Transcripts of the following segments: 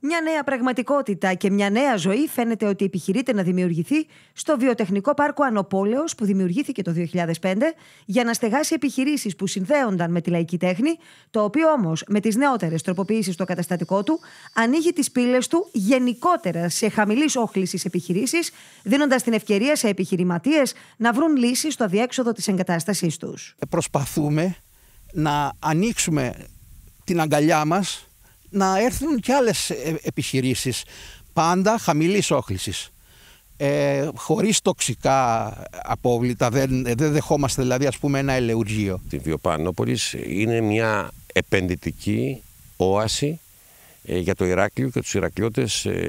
Μια νέα πραγματικότητα και μια νέα ζωή φαίνεται ότι επιχειρείται να δημιουργηθεί στο βιοτεχνικό πάρκο Ανοπόλεο που δημιουργήθηκε το 2005 για να στεγάσει επιχειρήσεις που συνδέονταν με τη λαϊκή τέχνη, το οποίο όμως με τις νεότερες τροποποιήσεις στο καταστατικό του ανοίγει τις πύλες του γενικότερα σε χαμηλής όχλησης επιχειρήσεις, δίνοντας την ευκαιρία σε επιχειρηματίες να βρουν λύσεις στο διέξοδο της εγκατάστασής τους. Προσπαθούμε να ανοίξουμε την αγκαλιά μας να έρθουν και άλλες ε, επιχειρήσεις πάντα χαμηλής όχλησης. Ε, χωρίς τοξικά απόβλητα, δεν, ε, δεν δεχόμαστε δηλαδή ας πούμε ένα ελεουργείο. Η Βιοπανόπολης είναι μια επενδυτική όαση ε, για το Ηράκλειο και τους Ηρακλειώτες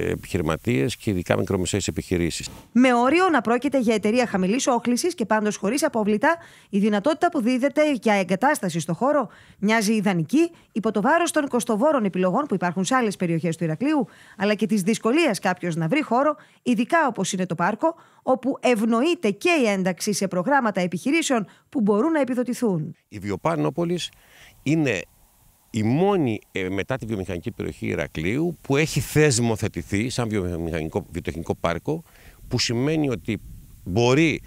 επιχειρηματίες και ειδικά μικρομεσαίες επιχειρήσεις. Με όριο να πρόκειται για εταιρεία χαμηλής όχλησης και πάντως χωρίς απόβλητα, η δυνατότητα που δίδεται για εγκατάσταση στο χώρο μοιάζει ιδανική υπό το βάρος των κοστοβόρων επιλογών που υπάρχουν σε άλλες περιοχές του Ηρακλείου, αλλά και της δυσκολίας κάποιος να βρει χώρο, ειδικά όπως είναι το πάρκο, όπου ευνοείται και η ένταξη σε προγράμματα επιχειρήσεων που μπορούν να επιδοτηθούν. Η Βιοπάνοπολη είναι η μόνη ε, μετά τη βιομηχανική περιοχή Ηρακλείου που έχει θεσμοθετηθεί σαν βιομηχανικό βιοτεχνικό πάρκο που σημαίνει ότι μπορεί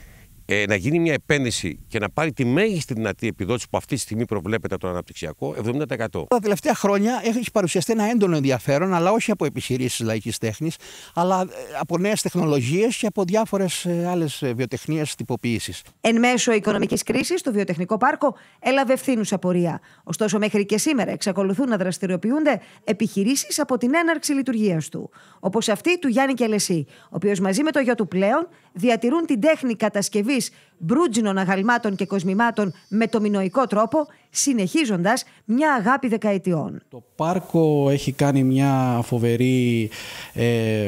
ε, να γίνει μια επένδυση και να πάρει τη μέγιστη δυνατή επιδότηση που αυτή τη στιγμή προβλέπεται το αναπτυξιακό, 70%. Τα τελευταία χρόνια έχει παρουσιαστεί ένα έντονο ενδιαφέρον, αλλά όχι από επιχειρήσεις λαϊκής τέχνης, αλλά ε, από νέες τεχνολογίες και από διάφορες ε, άλλες βιοτεχνίες τυποποίησης. Εν μέσω οικονομικής κρίσης, το βιοτεχνικό πάρκο έλαβε ευθύνουσα πορεία. Ωστόσο, μέχρι και σήμερα εξακολουθούν να δραστηριοποιούνται επιχειρήσεις από την έναρξη λειτουργίας του. Όπως αυτή του Γιάννη Κελεσί, ο οποίος μαζί με το γιο του πλέον διατηρούν την τέχνη κατασκευής μπρούτζινων αγαλμάτων και κοσμημάτων με το μινοϊκό τρόπο, συνεχίζοντας μια αγάπη δεκαετιών. Το πάρκο έχει κάνει μια φοβερή ε,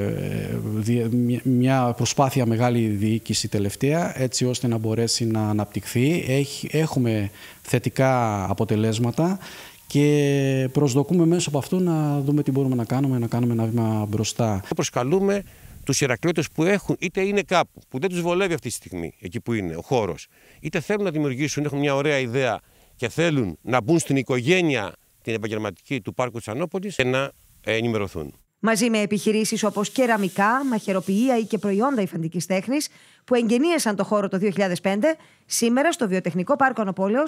μια προσπάθεια μεγάλη διοίκηση τελευταία, έτσι ώστε να μπορέσει να αναπτυχθεί. έχουμε θετικά αποτελέσματα και προσδοκούμε μέσω από αυτού να δούμε τι μπορούμε να κάνουμε, να κάνουμε ένα βήμα μπροστά. Προσκαλούμε του Ηρακλέτε που έχουν, είτε είναι κάπου, που δεν τους βολεύει αυτή τη στιγμή εκεί που είναι ο χώρος, είτε θέλουν να δημιουργήσουν, έχουν μια ωραία ιδέα και θέλουν να μπουν στην οικογένεια την επαγγελματική του Πάρκου Τσανόπολης και να ενημερωθούν. Μαζί με επιχειρήσεις όπως κεραμικά, μαχαιροποιία ή και προϊόντα υφαντικής τέχνης, που εγγενίασαν το χώρο το 2005, σήμερα στο Βιοτεχνικό Πάρκο Ανοπόλεως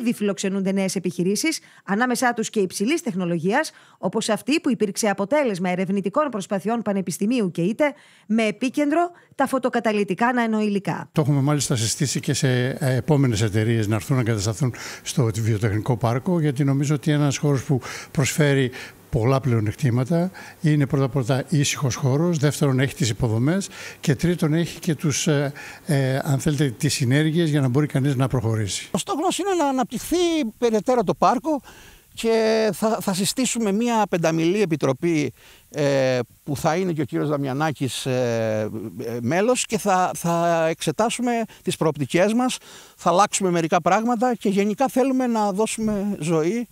ήδη φιλοξενούνται νέες επιχειρήσεις, ανάμεσά τους και υψηλής τεχνολογίας, όπως αυτή που υπήρξε αποτέλεσμα ερευνητικών προσπαθειών Πανεπιστημίου και ΙΤΕ, με επίκεντρο τα φωτοκαταλυτικά εννοηλικά. Το έχουμε μάλιστα συστήσει και σε ε, επόμενες εταιρείες να έρθουν να κατασταθούν στο Βιοτεχνικό Πάρκο, γιατί νομίζω ότι ένας χώρος που προσφέρει πολλά πλεονεκτήματα. Είναι πρώτα-πρώτα ήσυχος χώρος, δεύτερον έχει τις υποδομές και τρίτον έχει και τους, ε, ε, αν θέλετε, τις συνέργειες για να μπορεί κανείς να προχωρήσει. Ο στόχος είναι να αναπτυχθεί περαιτέρω το πάρκο και θα, θα συστήσουμε μια πενταμιλή επιτροπή ε, που θα είναι και ο κύριος Δαμιανάκης ε, ε, μέλος και θα, θα εξετάσουμε τις προοπτικές μας, θα αλλάξουμε μερικά πράγματα και γενικά θέλουμε να δώσουμε ζωή